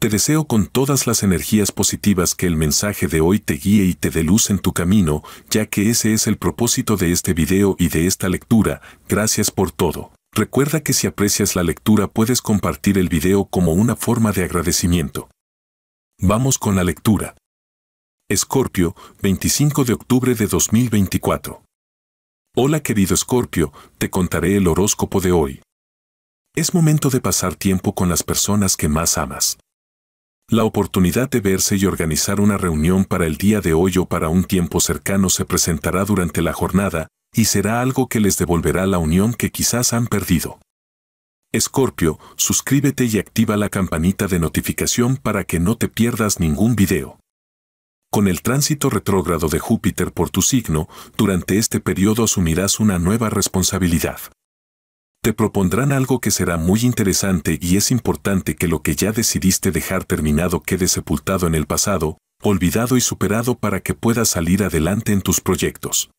Te deseo con todas las energías positivas que el mensaje de hoy te guíe y te dé luz en tu camino, ya que ese es el propósito de este video y de esta lectura. Gracias por todo. Recuerda que si aprecias la lectura puedes compartir el video como una forma de agradecimiento. Vamos con la lectura. Escorpio, 25 de octubre de 2024. Hola querido Escorpio, te contaré el horóscopo de hoy. Es momento de pasar tiempo con las personas que más amas. La oportunidad de verse y organizar una reunión para el día de hoy o para un tiempo cercano se presentará durante la jornada, y será algo que les devolverá la unión que quizás han perdido. Escorpio, suscríbete y activa la campanita de notificación para que no te pierdas ningún video. Con el tránsito retrógrado de Júpiter por tu signo, durante este periodo asumirás una nueva responsabilidad. Te propondrán algo que será muy interesante y es importante que lo que ya decidiste dejar terminado quede sepultado en el pasado, olvidado y superado para que puedas salir adelante en tus proyectos.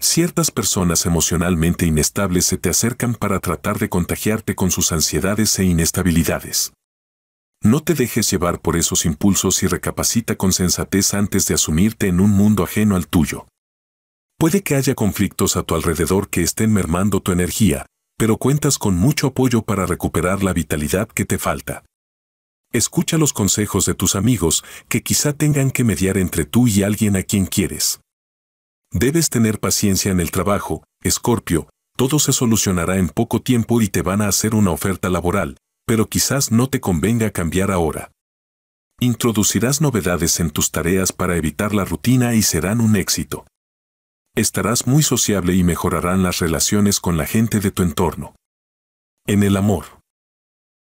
Ciertas personas emocionalmente inestables se te acercan para tratar de contagiarte con sus ansiedades e inestabilidades. No te dejes llevar por esos impulsos y recapacita con sensatez antes de asumirte en un mundo ajeno al tuyo. Puede que haya conflictos a tu alrededor que estén mermando tu energía, pero cuentas con mucho apoyo para recuperar la vitalidad que te falta. Escucha los consejos de tus amigos que quizá tengan que mediar entre tú y alguien a quien quieres. Debes tener paciencia en el trabajo, Escorpio, todo se solucionará en poco tiempo y te van a hacer una oferta laboral, pero quizás no te convenga cambiar ahora. Introducirás novedades en tus tareas para evitar la rutina y serán un éxito estarás muy sociable y mejorarán las relaciones con la gente de tu entorno. En el amor.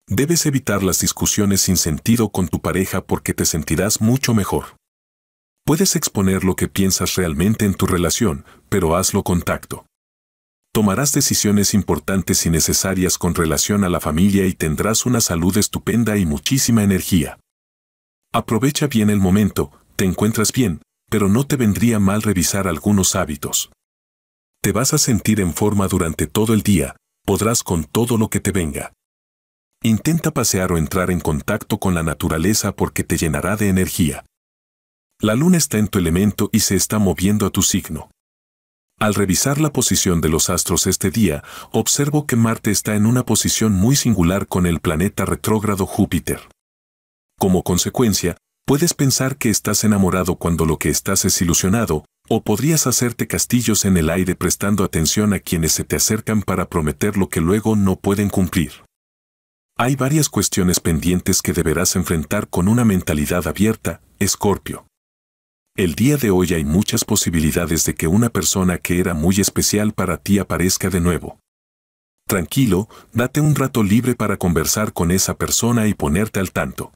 Debes evitar las discusiones sin sentido con tu pareja porque te sentirás mucho mejor. Puedes exponer lo que piensas realmente en tu relación, pero hazlo con tacto. Tomarás decisiones importantes y necesarias con relación a la familia y tendrás una salud estupenda y muchísima energía. Aprovecha bien el momento, te encuentras bien, pero no te vendría mal revisar algunos hábitos. Te vas a sentir en forma durante todo el día, podrás con todo lo que te venga. Intenta pasear o entrar en contacto con la naturaleza porque te llenará de energía. La luna está en tu elemento y se está moviendo a tu signo. Al revisar la posición de los astros este día, observo que Marte está en una posición muy singular con el planeta retrógrado Júpiter. Como consecuencia, Puedes pensar que estás enamorado cuando lo que estás es ilusionado, o podrías hacerte castillos en el aire prestando atención a quienes se te acercan para prometer lo que luego no pueden cumplir. Hay varias cuestiones pendientes que deberás enfrentar con una mentalidad abierta, Escorpio. El día de hoy hay muchas posibilidades de que una persona que era muy especial para ti aparezca de nuevo. Tranquilo, date un rato libre para conversar con esa persona y ponerte al tanto.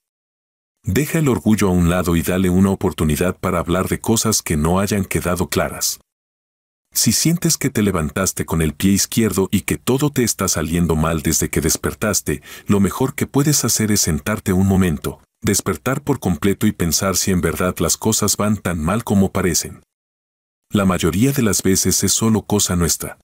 Deja el orgullo a un lado y dale una oportunidad para hablar de cosas que no hayan quedado claras. Si sientes que te levantaste con el pie izquierdo y que todo te está saliendo mal desde que despertaste, lo mejor que puedes hacer es sentarte un momento, despertar por completo y pensar si en verdad las cosas van tan mal como parecen. La mayoría de las veces es solo cosa nuestra.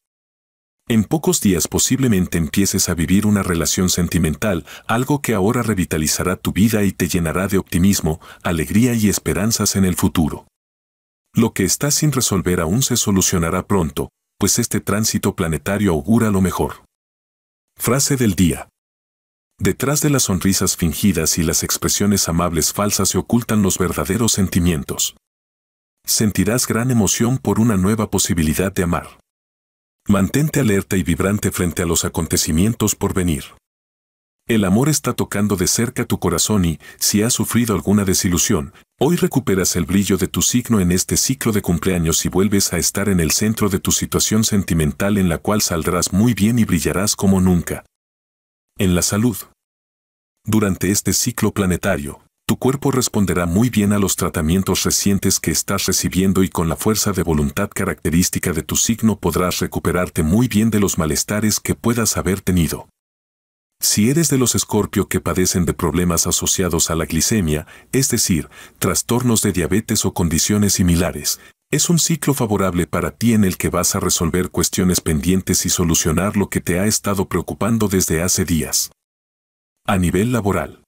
En pocos días posiblemente empieces a vivir una relación sentimental, algo que ahora revitalizará tu vida y te llenará de optimismo, alegría y esperanzas en el futuro. Lo que está sin resolver aún se solucionará pronto, pues este tránsito planetario augura lo mejor. Frase del día. Detrás de las sonrisas fingidas y las expresiones amables falsas se ocultan los verdaderos sentimientos. Sentirás gran emoción por una nueva posibilidad de amar. Mantente alerta y vibrante frente a los acontecimientos por venir. El amor está tocando de cerca tu corazón y, si has sufrido alguna desilusión, hoy recuperas el brillo de tu signo en este ciclo de cumpleaños y vuelves a estar en el centro de tu situación sentimental en la cual saldrás muy bien y brillarás como nunca. En la salud. Durante este ciclo planetario, tu cuerpo responderá muy bien a los tratamientos recientes que estás recibiendo y con la fuerza de voluntad característica de tu signo podrás recuperarte muy bien de los malestares que puedas haber tenido. Si eres de los escorpios que padecen de problemas asociados a la glicemia, es decir, trastornos de diabetes o condiciones similares, es un ciclo favorable para ti en el que vas a resolver cuestiones pendientes y solucionar lo que te ha estado preocupando desde hace días. A nivel laboral.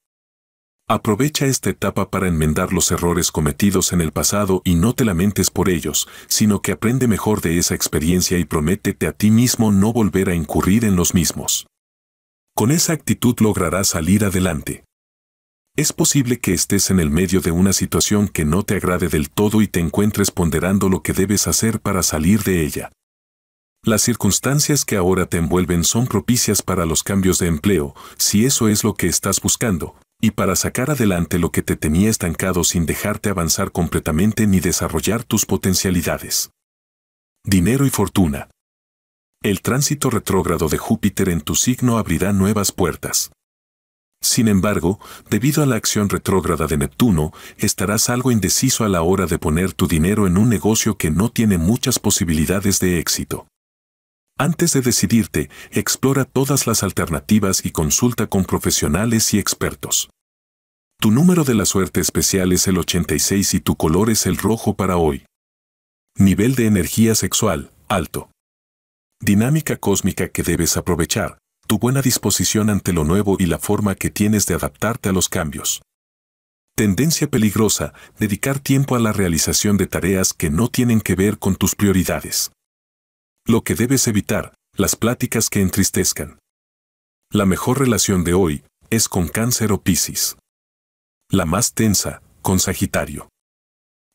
Aprovecha esta etapa para enmendar los errores cometidos en el pasado y no te lamentes por ellos, sino que aprende mejor de esa experiencia y prométete a ti mismo no volver a incurrir en los mismos. Con esa actitud lograrás salir adelante. Es posible que estés en el medio de una situación que no te agrade del todo y te encuentres ponderando lo que debes hacer para salir de ella. Las circunstancias que ahora te envuelven son propicias para los cambios de empleo, si eso es lo que estás buscando, y para sacar adelante lo que te tenía estancado sin dejarte avanzar completamente ni desarrollar tus potencialidades. Dinero y fortuna. El tránsito retrógrado de Júpiter en tu signo abrirá nuevas puertas. Sin embargo, debido a la acción retrógrada de Neptuno, estarás algo indeciso a la hora de poner tu dinero en un negocio que no tiene muchas posibilidades de éxito. Antes de decidirte, explora todas las alternativas y consulta con profesionales y expertos. Tu número de la suerte especial es el 86 y tu color es el rojo para hoy. Nivel de energía sexual, alto. Dinámica cósmica que debes aprovechar, tu buena disposición ante lo nuevo y la forma que tienes de adaptarte a los cambios. Tendencia peligrosa, dedicar tiempo a la realización de tareas que no tienen que ver con tus prioridades. Lo que debes evitar, las pláticas que entristezcan. La mejor relación de hoy es con cáncer o piscis. La más tensa, con Sagitario.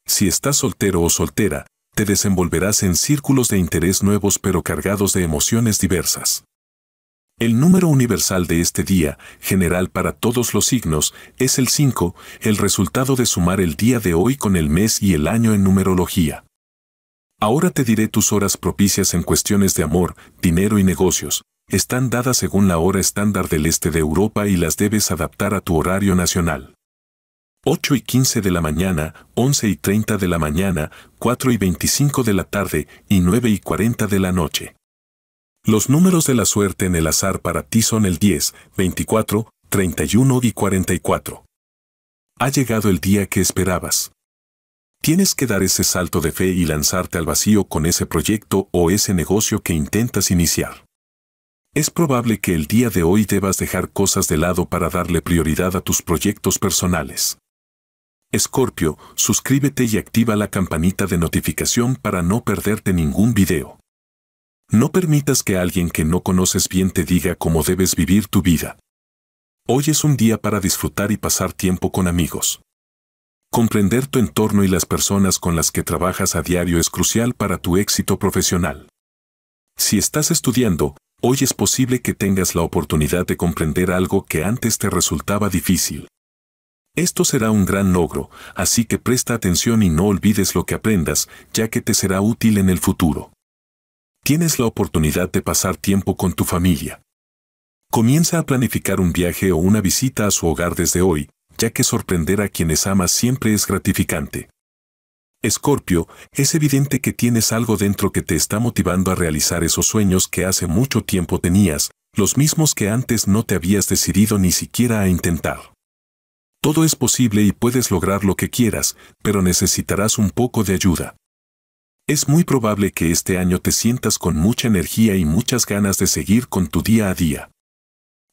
Si estás soltero o soltera, te desenvolverás en círculos de interés nuevos pero cargados de emociones diversas. El número universal de este día, general para todos los signos, es el 5, el resultado de sumar el día de hoy con el mes y el año en numerología. Ahora te diré tus horas propicias en cuestiones de amor, dinero y negocios. Están dadas según la hora estándar del este de Europa y las debes adaptar a tu horario nacional. 8 y 15 de la mañana, 11 y 30 de la mañana, 4 y 25 de la tarde y 9 y 40 de la noche. Los números de la suerte en el azar para ti son el 10, 24, 31 y 44. Ha llegado el día que esperabas. Tienes que dar ese salto de fe y lanzarte al vacío con ese proyecto o ese negocio que intentas iniciar. Es probable que el día de hoy debas dejar cosas de lado para darle prioridad a tus proyectos personales. Escorpio, suscríbete y activa la campanita de notificación para no perderte ningún video. No permitas que alguien que no conoces bien te diga cómo debes vivir tu vida. Hoy es un día para disfrutar y pasar tiempo con amigos. Comprender tu entorno y las personas con las que trabajas a diario es crucial para tu éxito profesional. Si estás estudiando, hoy es posible que tengas la oportunidad de comprender algo que antes te resultaba difícil. Esto será un gran logro, así que presta atención y no olvides lo que aprendas, ya que te será útil en el futuro. Tienes la oportunidad de pasar tiempo con tu familia. Comienza a planificar un viaje o una visita a su hogar desde hoy, ya que sorprender a quienes amas siempre es gratificante. Escorpio, es evidente que tienes algo dentro que te está motivando a realizar esos sueños que hace mucho tiempo tenías, los mismos que antes no te habías decidido ni siquiera a intentar. Todo es posible y puedes lograr lo que quieras, pero necesitarás un poco de ayuda. Es muy probable que este año te sientas con mucha energía y muchas ganas de seguir con tu día a día.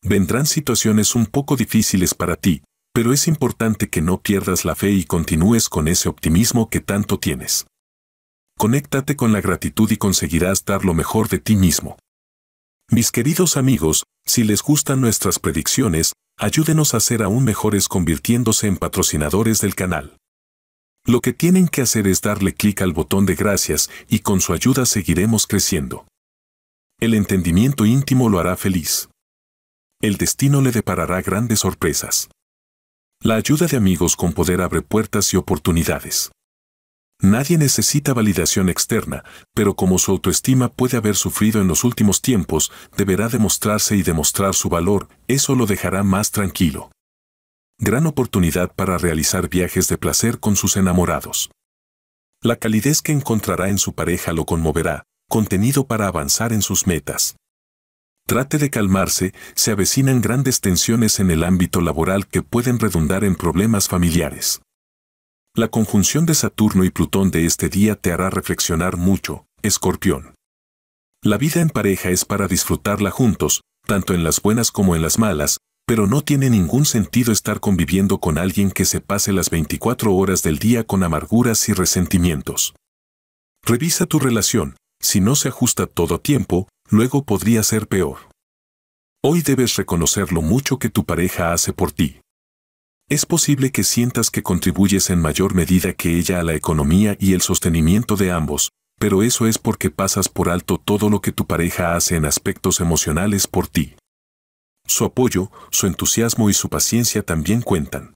Vendrán situaciones un poco difíciles para ti, pero es importante que no pierdas la fe y continúes con ese optimismo que tanto tienes. Conéctate con la gratitud y conseguirás dar lo mejor de ti mismo. Mis queridos amigos, si les gustan nuestras predicciones, ayúdenos a ser aún mejores convirtiéndose en patrocinadores del canal. Lo que tienen que hacer es darle clic al botón de gracias y con su ayuda seguiremos creciendo. El entendimiento íntimo lo hará feliz. El destino le deparará grandes sorpresas. La ayuda de amigos con poder abre puertas y oportunidades. Nadie necesita validación externa, pero como su autoestima puede haber sufrido en los últimos tiempos, deberá demostrarse y demostrar su valor, eso lo dejará más tranquilo. Gran oportunidad para realizar viajes de placer con sus enamorados. La calidez que encontrará en su pareja lo conmoverá, contenido para avanzar en sus metas trate de calmarse, se avecinan grandes tensiones en el ámbito laboral que pueden redundar en problemas familiares. La conjunción de Saturno y Plutón de este día te hará reflexionar mucho, escorpión. La vida en pareja es para disfrutarla juntos, tanto en las buenas como en las malas, pero no tiene ningún sentido estar conviviendo con alguien que se pase las 24 horas del día con amarguras y resentimientos. Revisa tu relación, si no se ajusta todo tiempo, luego podría ser peor. Hoy debes reconocer lo mucho que tu pareja hace por ti. Es posible que sientas que contribuyes en mayor medida que ella a la economía y el sostenimiento de ambos, pero eso es porque pasas por alto todo lo que tu pareja hace en aspectos emocionales por ti. Su apoyo, su entusiasmo y su paciencia también cuentan.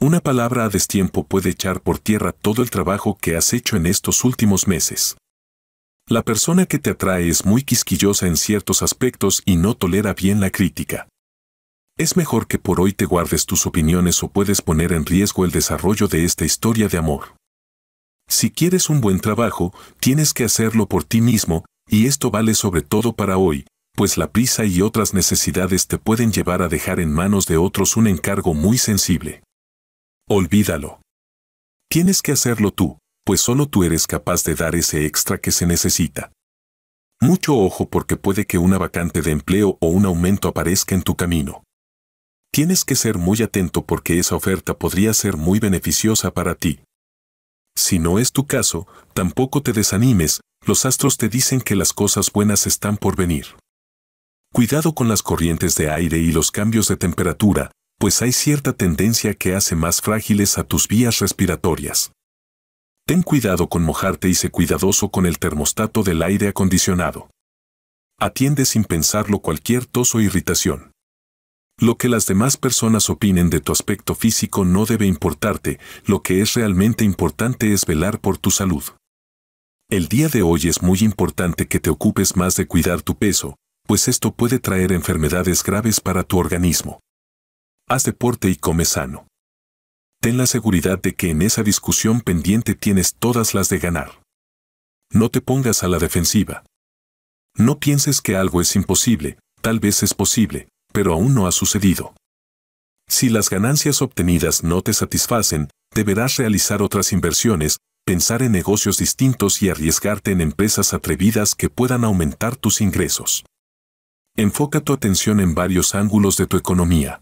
Una palabra a destiempo puede echar por tierra todo el trabajo que has hecho en estos últimos meses. La persona que te atrae es muy quisquillosa en ciertos aspectos y no tolera bien la crítica. Es mejor que por hoy te guardes tus opiniones o puedes poner en riesgo el desarrollo de esta historia de amor. Si quieres un buen trabajo, tienes que hacerlo por ti mismo, y esto vale sobre todo para hoy, pues la prisa y otras necesidades te pueden llevar a dejar en manos de otros un encargo muy sensible. Olvídalo. Tienes que hacerlo tú, pues solo tú eres capaz de dar ese extra que se necesita. Mucho ojo porque puede que una vacante de empleo o un aumento aparezca en tu camino. Tienes que ser muy atento porque esa oferta podría ser muy beneficiosa para ti. Si no es tu caso, tampoco te desanimes, los astros te dicen que las cosas buenas están por venir. Cuidado con las corrientes de aire y los cambios de temperatura, pues hay cierta tendencia que hace más frágiles a tus vías respiratorias. Ten cuidado con mojarte y sé cuidadoso con el termostato del aire acondicionado. Atiende sin pensarlo cualquier tos o irritación. Lo que las demás personas opinen de tu aspecto físico no debe importarte, lo que es realmente importante es velar por tu salud. El día de hoy es muy importante que te ocupes más de cuidar tu peso, pues esto puede traer enfermedades graves para tu organismo. Haz deporte y come sano ten la seguridad de que en esa discusión pendiente tienes todas las de ganar. No te pongas a la defensiva. No pienses que algo es imposible, tal vez es posible, pero aún no ha sucedido. Si las ganancias obtenidas no te satisfacen, deberás realizar otras inversiones, pensar en negocios distintos y arriesgarte en empresas atrevidas que puedan aumentar tus ingresos. Enfoca tu atención en varios ángulos de tu economía.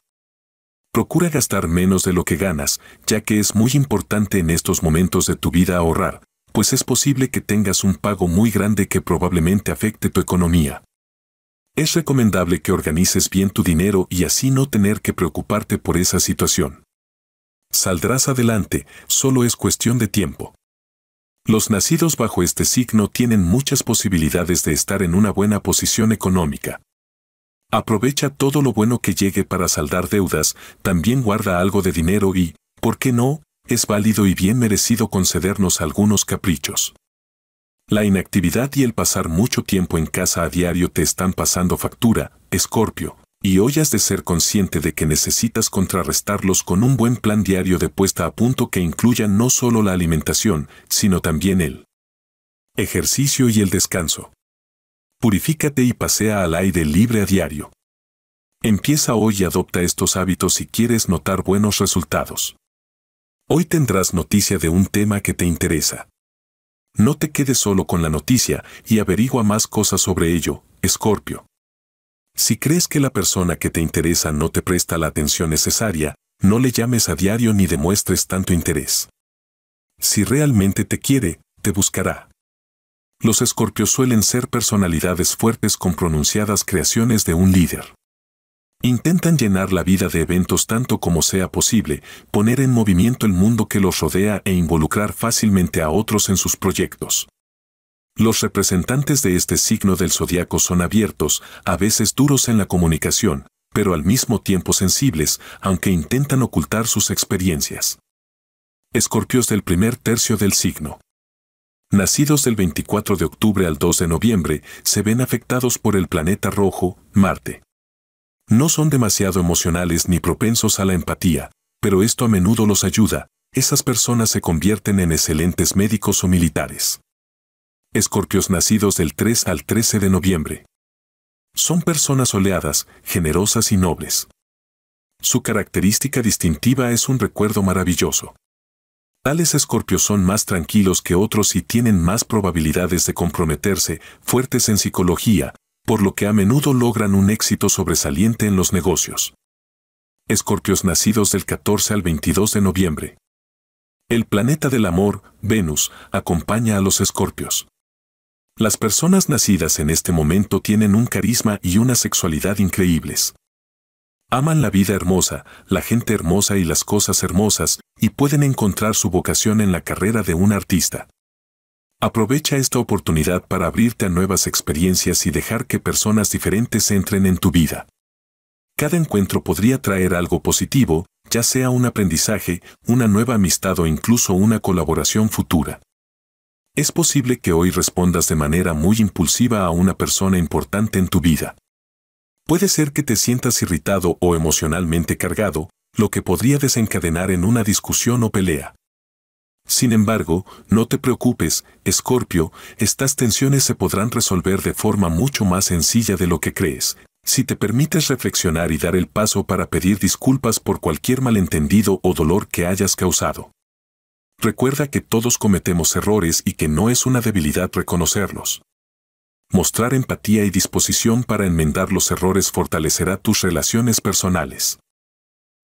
Procura gastar menos de lo que ganas, ya que es muy importante en estos momentos de tu vida ahorrar, pues es posible que tengas un pago muy grande que probablemente afecte tu economía. Es recomendable que organices bien tu dinero y así no tener que preocuparte por esa situación. Saldrás adelante, solo es cuestión de tiempo. Los nacidos bajo este signo tienen muchas posibilidades de estar en una buena posición económica. Aprovecha todo lo bueno que llegue para saldar deudas, también guarda algo de dinero y, ¿por qué no?, es válido y bien merecido concedernos algunos caprichos. La inactividad y el pasar mucho tiempo en casa a diario te están pasando factura, Escorpio, y hoy has de ser consciente de que necesitas contrarrestarlos con un buen plan diario de puesta a punto que incluya no solo la alimentación, sino también el ejercicio y el descanso. Purifícate y pasea al aire libre a diario. Empieza hoy y adopta estos hábitos si quieres notar buenos resultados. Hoy tendrás noticia de un tema que te interesa. No te quedes solo con la noticia y averigua más cosas sobre ello, Escorpio. Si crees que la persona que te interesa no te presta la atención necesaria, no le llames a diario ni demuestres tanto interés. Si realmente te quiere, te buscará. Los escorpios suelen ser personalidades fuertes con pronunciadas creaciones de un líder. Intentan llenar la vida de eventos tanto como sea posible, poner en movimiento el mundo que los rodea e involucrar fácilmente a otros en sus proyectos. Los representantes de este signo del zodiaco son abiertos, a veces duros en la comunicación, pero al mismo tiempo sensibles, aunque intentan ocultar sus experiencias. Escorpios del primer tercio del signo nacidos del 24 de octubre al 2 de noviembre, se ven afectados por el planeta rojo, Marte. No son demasiado emocionales ni propensos a la empatía, pero esto a menudo los ayuda, esas personas se convierten en excelentes médicos o militares. Escorpios nacidos del 3 al 13 de noviembre. Son personas oleadas, generosas y nobles. Su característica distintiva es un recuerdo maravilloso. Tales escorpios son más tranquilos que otros y tienen más probabilidades de comprometerse, fuertes en psicología, por lo que a menudo logran un éxito sobresaliente en los negocios. Escorpios nacidos del 14 al 22 de noviembre. El planeta del amor, Venus, acompaña a los escorpios. Las personas nacidas en este momento tienen un carisma y una sexualidad increíbles. Aman la vida hermosa, la gente hermosa y las cosas hermosas, y pueden encontrar su vocación en la carrera de un artista. Aprovecha esta oportunidad para abrirte a nuevas experiencias y dejar que personas diferentes entren en tu vida. Cada encuentro podría traer algo positivo, ya sea un aprendizaje, una nueva amistad o incluso una colaboración futura. Es posible que hoy respondas de manera muy impulsiva a una persona importante en tu vida. Puede ser que te sientas irritado o emocionalmente cargado, lo que podría desencadenar en una discusión o pelea. Sin embargo, no te preocupes, Escorpio, estas tensiones se podrán resolver de forma mucho más sencilla de lo que crees, si te permites reflexionar y dar el paso para pedir disculpas por cualquier malentendido o dolor que hayas causado. Recuerda que todos cometemos errores y que no es una debilidad reconocerlos. Mostrar empatía y disposición para enmendar los errores fortalecerá tus relaciones personales.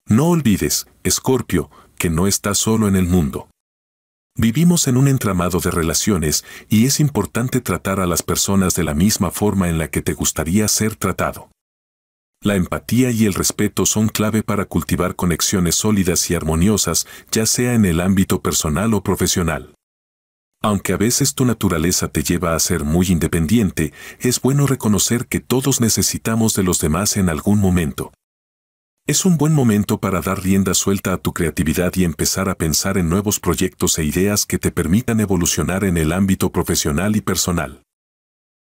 No olvides, Escorpio, que no estás solo en el mundo. Vivimos en un entramado de relaciones y es importante tratar a las personas de la misma forma en la que te gustaría ser tratado. La empatía y el respeto son clave para cultivar conexiones sólidas y armoniosas, ya sea en el ámbito personal o profesional. Aunque a veces tu naturaleza te lleva a ser muy independiente, es bueno reconocer que todos necesitamos de los demás en algún momento. Es un buen momento para dar rienda suelta a tu creatividad y empezar a pensar en nuevos proyectos e ideas que te permitan evolucionar en el ámbito profesional y personal.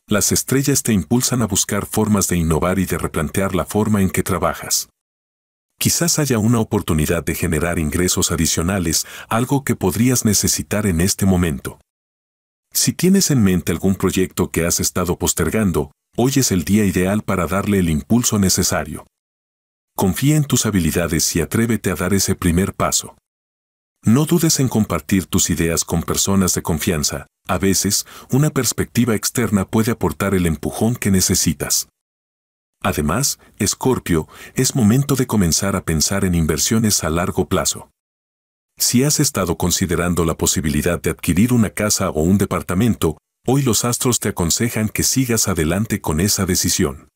Las estrellas te impulsan a buscar formas de innovar y de replantear la forma en que trabajas. Quizás haya una oportunidad de generar ingresos adicionales, algo que podrías necesitar en este momento. Si tienes en mente algún proyecto que has estado postergando, hoy es el día ideal para darle el impulso necesario. Confía en tus habilidades y atrévete a dar ese primer paso. No dudes en compartir tus ideas con personas de confianza. A veces, una perspectiva externa puede aportar el empujón que necesitas. Además, Escorpio, es momento de comenzar a pensar en inversiones a largo plazo. Si has estado considerando la posibilidad de adquirir una casa o un departamento, hoy los astros te aconsejan que sigas adelante con esa decisión.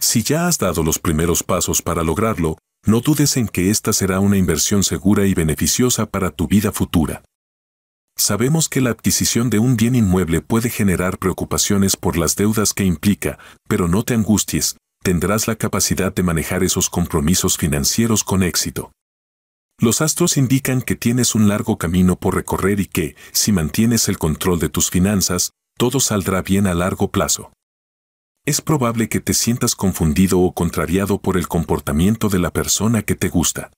Si ya has dado los primeros pasos para lograrlo, no dudes en que esta será una inversión segura y beneficiosa para tu vida futura. Sabemos que la adquisición de un bien inmueble puede generar preocupaciones por las deudas que implica, pero no te angusties, tendrás la capacidad de manejar esos compromisos financieros con éxito. Los astros indican que tienes un largo camino por recorrer y que, si mantienes el control de tus finanzas, todo saldrá bien a largo plazo. Es probable que te sientas confundido o contrariado por el comportamiento de la persona que te gusta.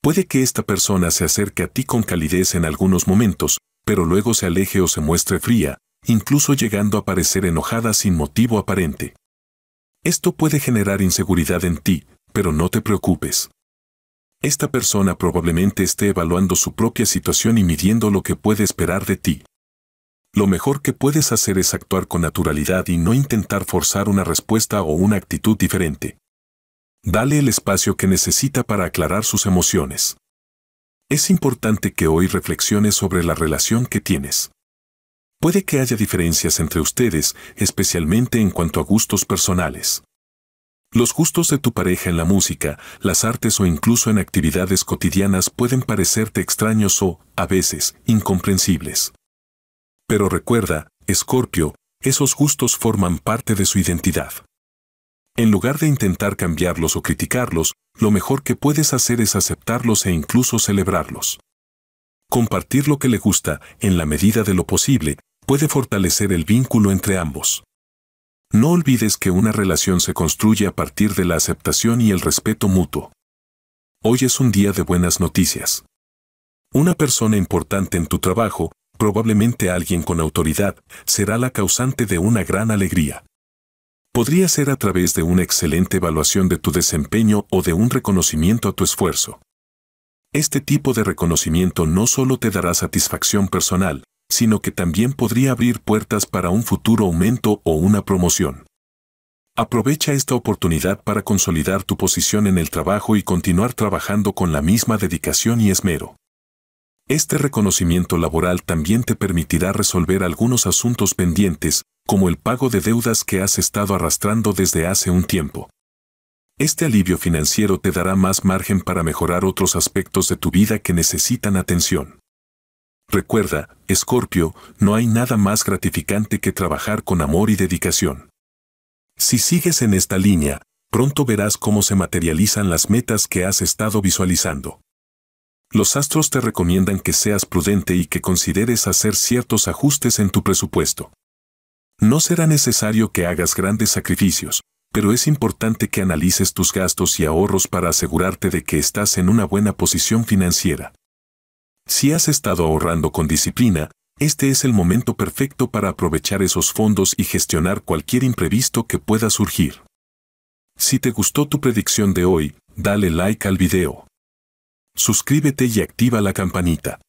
Puede que esta persona se acerque a ti con calidez en algunos momentos, pero luego se aleje o se muestre fría, incluso llegando a parecer enojada sin motivo aparente. Esto puede generar inseguridad en ti, pero no te preocupes. Esta persona probablemente esté evaluando su propia situación y midiendo lo que puede esperar de ti. Lo mejor que puedes hacer es actuar con naturalidad y no intentar forzar una respuesta o una actitud diferente dale el espacio que necesita para aclarar sus emociones. Es importante que hoy reflexiones sobre la relación que tienes. Puede que haya diferencias entre ustedes, especialmente en cuanto a gustos personales. Los gustos de tu pareja en la música, las artes o incluso en actividades cotidianas pueden parecerte extraños o, a veces, incomprensibles. Pero recuerda, Escorpio, esos gustos forman parte de su identidad. En lugar de intentar cambiarlos o criticarlos, lo mejor que puedes hacer es aceptarlos e incluso celebrarlos. Compartir lo que le gusta, en la medida de lo posible, puede fortalecer el vínculo entre ambos. No olvides que una relación se construye a partir de la aceptación y el respeto mutuo. Hoy es un día de buenas noticias. Una persona importante en tu trabajo, probablemente alguien con autoridad, será la causante de una gran alegría. Podría ser a través de una excelente evaluación de tu desempeño o de un reconocimiento a tu esfuerzo. Este tipo de reconocimiento no solo te dará satisfacción personal, sino que también podría abrir puertas para un futuro aumento o una promoción. Aprovecha esta oportunidad para consolidar tu posición en el trabajo y continuar trabajando con la misma dedicación y esmero. Este reconocimiento laboral también te permitirá resolver algunos asuntos pendientes como el pago de deudas que has estado arrastrando desde hace un tiempo. Este alivio financiero te dará más margen para mejorar otros aspectos de tu vida que necesitan atención. Recuerda, Escorpio, no hay nada más gratificante que trabajar con amor y dedicación. Si sigues en esta línea, pronto verás cómo se materializan las metas que has estado visualizando. Los astros te recomiendan que seas prudente y que consideres hacer ciertos ajustes en tu presupuesto. No será necesario que hagas grandes sacrificios, pero es importante que analices tus gastos y ahorros para asegurarte de que estás en una buena posición financiera. Si has estado ahorrando con disciplina, este es el momento perfecto para aprovechar esos fondos y gestionar cualquier imprevisto que pueda surgir. Si te gustó tu predicción de hoy, dale like al video. Suscríbete y activa la campanita.